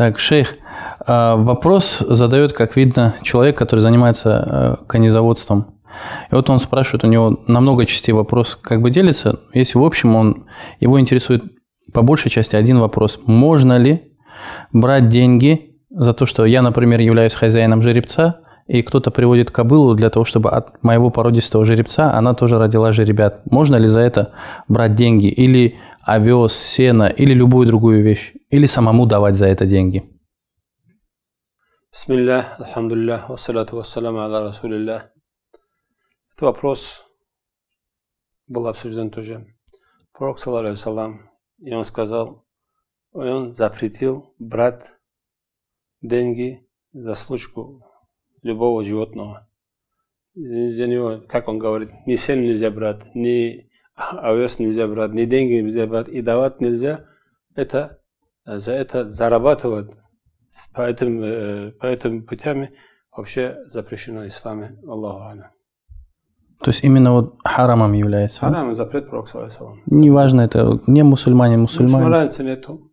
Так, шейх, а, вопрос задает, как видно, человек, который занимается э, конезаводством. И вот он спрашивает, у него намного частей вопрос как бы делится. Если в общем он, его интересует по большей части один вопрос. Можно ли брать деньги за то, что я, например, являюсь хозяином жеребца, и кто-то приводит кобылу для того, чтобы от моего породистого жеребца она тоже родила жеребят. Можно ли за это брать деньги? Или овес, сено, или любую другую вещь? Или самому давать за это деньги? Бисмиллях, алхамдулиллях, вассалату вассаламу аля расулиллях. Этот вопрос был обсужден тоже. Пророк, салам, и он сказал, он запретил брать деньги за случку любого животного. За него, как он говорит, ни сель нельзя брать, ни овес нельзя брать, ни деньги нельзя брать, и давать нельзя. Это, э, за это зарабатывать. по этим э, по этим путями вообще запрещено исламе. Аллаху Аллах. То есть именно вот харамом является? Харам, запрет Пророка Неважно, это не мусульманин, мусульманин. Ничего нету.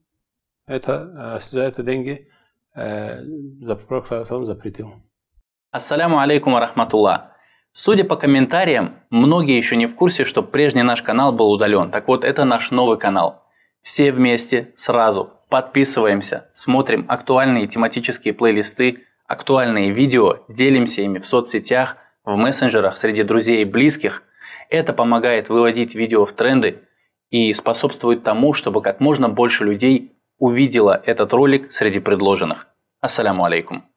Это, э, за это деньги э, Пророк запретил. Ассаляму алейкум арахматулла. Судя по комментариям, многие еще не в курсе, что прежний наш канал был удален. Так вот, это наш новый канал. Все вместе, сразу, подписываемся, смотрим актуальные тематические плейлисты, актуальные видео, делимся ими в соцсетях, в мессенджерах, среди друзей и близких. Это помогает выводить видео в тренды и способствует тому, чтобы как можно больше людей увидела этот ролик среди предложенных. Ассаляму алейкум.